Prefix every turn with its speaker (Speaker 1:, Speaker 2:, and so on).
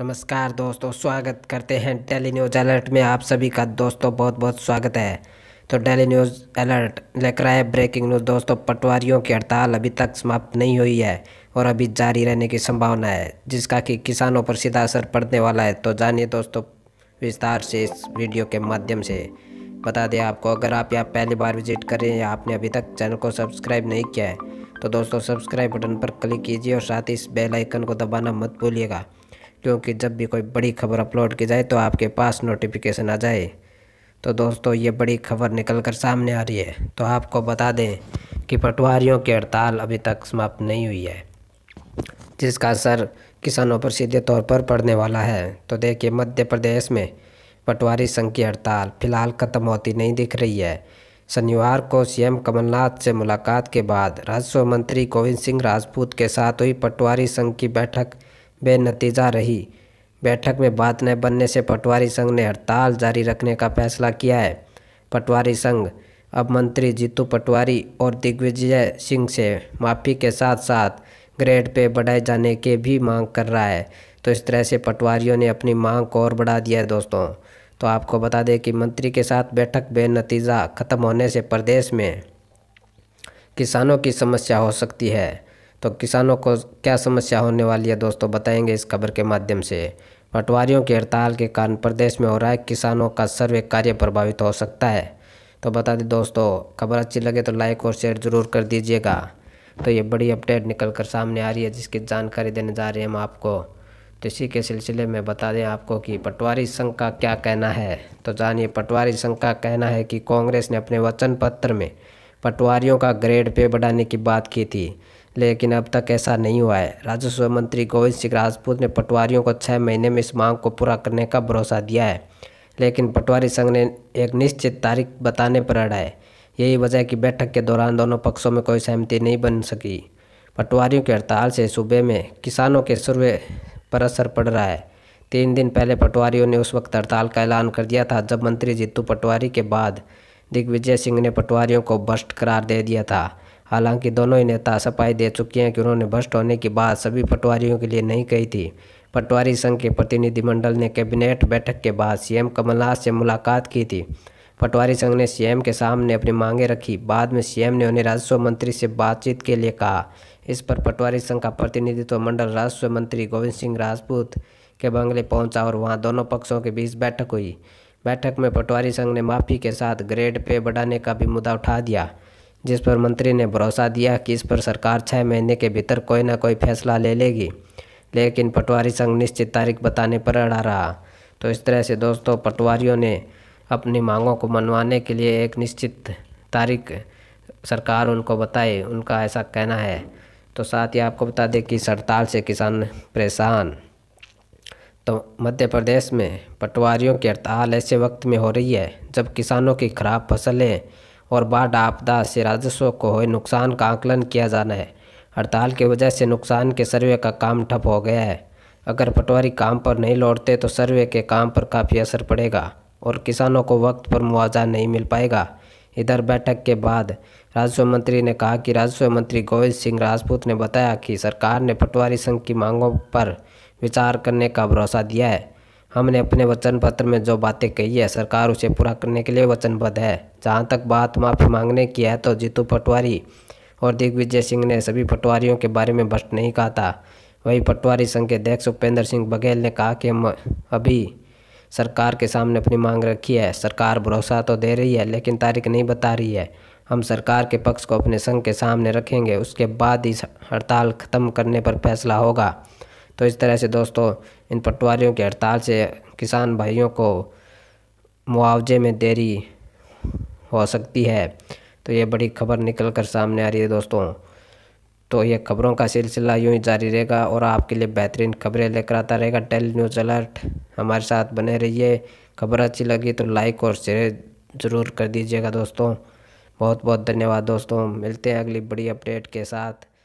Speaker 1: नमस्कार दोस्तों स्वागत करते हैं डेली न्यूज़ अलर्ट में आप सभी का दोस्तों बहुत बहुत स्वागत है तो डेली न्यूज़ अलर्ट लेकर आए ब्रेकिंग न्यूज़ दोस्तों पटवारियों की हड़ताल अभी तक समाप्त नहीं हुई है और अभी जारी रहने की संभावना है जिसका कि किसानों पर सीधा असर पड़ने वाला है तो जानिए दोस्तों विस्तार से इस वीडियो के माध्यम से बता दें आपको अगर आप यहाँ पहली बार विजिट करें या आपने अभी तक चैनल को सब्सक्राइब नहीं किया है तो दोस्तों सब्सक्राइब बटन पर क्लिक कीजिए और साथ ही इस बेल आइकन को दबाना मत भूलिएगा क्योंकि जब भी कोई बड़ी खबर अपलोड की जाए तो आपके पास नोटिफिकेशन आ जाए तो दोस्तों ये बड़ी खबर निकल कर सामने आ रही है तो आपको बता दें कि पटवारियों की हड़ताल अभी तक समाप्त नहीं हुई है जिसका असर किसानों पर सीधे तौर पर पड़ने वाला है तो देखिए मध्य प्रदेश में पटवारी संघ की हड़ताल फिलहाल ख़त्म होती नहीं दिख रही है शनिवार को सीएम कमलनाथ से मुलाकात के बाद राजस्व मंत्री गोविंद सिंह राजपूत के साथ हुई पटवारी संघ की बैठक बेनतीजा रही बैठक में बात न बनने से पटवारी संघ ने हड़ताल जारी रखने का फैसला किया है पटवारी संघ अब मंत्री जीतू पटवारी और दिग्विजय सिंह से माफ़ी के साथ साथ ग्रेड पे बढ़ाए जाने के भी मांग कर रहा है तो इस तरह से पटवारियों ने अपनी मांग को और बढ़ा दिया है दोस्तों तो आपको बता दें कि मंत्री के साथ बैठक बेनतीजा खत्म होने से प्रदेश में किसानों की समस्या हो सकती है तो किसानों को क्या समस्या होने वाली है दोस्तों बताएंगे इस खबर के माध्यम से पटवारियों की हड़ताल के कारण प्रदेश में हो रहा है किसानों का सर्वे कार्य प्रभावित हो सकता है तो बता दें दोस्तों खबर अच्छी लगे तो लाइक और शेयर ज़रूर कर दीजिएगा तो ये बड़ी अपडेट निकल कर सामने आ रही है जिसकी जानकारी देने जा रहे हैं हम आपको तो इसी के सिलसिले में बता दें आपको कि पटवारी संघ का क्या कहना है तो जानिए पटवारी संघ का कहना है कि कांग्रेस ने अपने वचन पत्र में पटवारियों का ग्रेड पे बढ़ाने की बात की थी लेकिन अब तक ऐसा नहीं हुआ है राजस्व मंत्री गोविंद सिंह राजपूत ने पटवारियों को छः महीने में इस मांग को पूरा करने का भरोसा दिया है लेकिन पटवारी संघ ने एक निश्चित तारीख बताने पर अड़ा है यही वजह कि बैठक के दौरान दोनों पक्षों में कोई सहमति नहीं बन सकी पटवारियों की हड़ताल से सूबे में किसानों के सर्वे पर असर पड़ रहा है तीन दिन पहले पटवारियों ने उस वक्त हड़ताल का ऐलान कर दिया था जब मंत्री जीतू पटवारी के बाद दिग्विजय सिंह ने पटवारियों को भ्रष्ट करार दे दिया था हालांकि दोनों ही नेता सफाई दे चुके हैं कि उन्होंने भ्रष्ट होने की बात सभी पटवारियों के लिए नहीं कही थी पटवारी संघ के प्रतिनिधिमंडल ने कैबिनेट बैठक के बाद सीएम कमलनाथ से मुलाकात की थी पटवारी संघ ने सीएम के सामने अपनी मांगें रखी बाद में सीएम ने उन्हें राजस्व मंत्री से बातचीत के लिए कहा इस पर पटवारी संघ का प्रतिनिधित्व मंडल राजस्व मंत्री गोविंद सिंह राजपूत के बंगले पहुंचा और वहां दोनों पक्षों के बीच बैठक हुई बैठक में पटवारी संघ ने माफ़ी के साथ ग्रेड पे बढ़ाने का भी मुद्दा उठा दिया जिस पर मंत्री ने भरोसा दिया कि इस पर सरकार छः महीने के भीतर कोई ना कोई फैसला ले लेगी लेकिन पटवारी संघ निश्चित तारीख बताने पर अड़ा रहा तो इस तरह से दोस्तों पटवारियों ने अपनी मांगों को मनवाने के लिए एक निश्चित तारीख सरकार उनको बताए उनका ऐसा कहना है तो साथ ही आपको बता दें कि हड़ताल से किसान परेशान तो मध्य प्रदेश में पटवारियों की हड़ताल ऐसे वक्त में हो रही है जब किसानों की खराब फसलें और बाढ़ आपदा से राजस्व को हुए नुकसान का आकलन किया जाना है हड़ताल की वजह से नुकसान के सर्वे का काम ठप हो गया है अगर पटवारी काम पर नहीं लौटते तो सर्वे के काम पर काफ़ी असर पड़ेगा और किसानों को वक्त पर मुआवजा नहीं मिल पाएगा इधर बैठक के बाद राजस्व मंत्री ने कहा कि राजस्व मंत्री गोविंद सिंह राजपूत ने बताया कि सरकार ने पटवारी संघ की मांगों पर विचार करने का भरोसा दिया है हमने अपने वचन पत्र में जो बातें कही है सरकार उसे पूरा करने के लिए वचनबद्ध है जहाँ तक बात माफ़ी मांगने की है तो जीतू पटवारी और दिग्विजय सिंह ने सभी पटवारियों के बारे में भ्रष्ट नहीं कहा था वही पटवारी संघ के अध्यक्ष उपेंद्र सिंह बघेल ने कहा कि हम अभी सरकार के सामने अपनी मांग रखी है सरकार भरोसा तो दे रही है लेकिन तारीख नहीं बता रही है हम सरकार के पक्ष को अपने संघ के सामने रखेंगे उसके बाद इस हड़ताल खत्म करने पर फैसला होगा तो इस तरह से दोस्तों इन पटवारियों की हड़ताल से किसान भाइयों को मुआवजे में देरी हो सकती है तो ये बड़ी खबर निकल कर सामने आ रही है दोस्तों तो ये खबरों का सिलसिला यूँ ही जारी रहेगा और आपके लिए बेहतरीन खबरें लेकर आता रहेगा टेली न्यूज़ अलर्ट हमारे साथ बने रहिए खबर अच्छी लगी तो लाइक और शेयर ज़रूर कर दीजिएगा दोस्तों बहुत बहुत धन्यवाद दोस्तों मिलते हैं अगली बड़ी अपडेट के साथ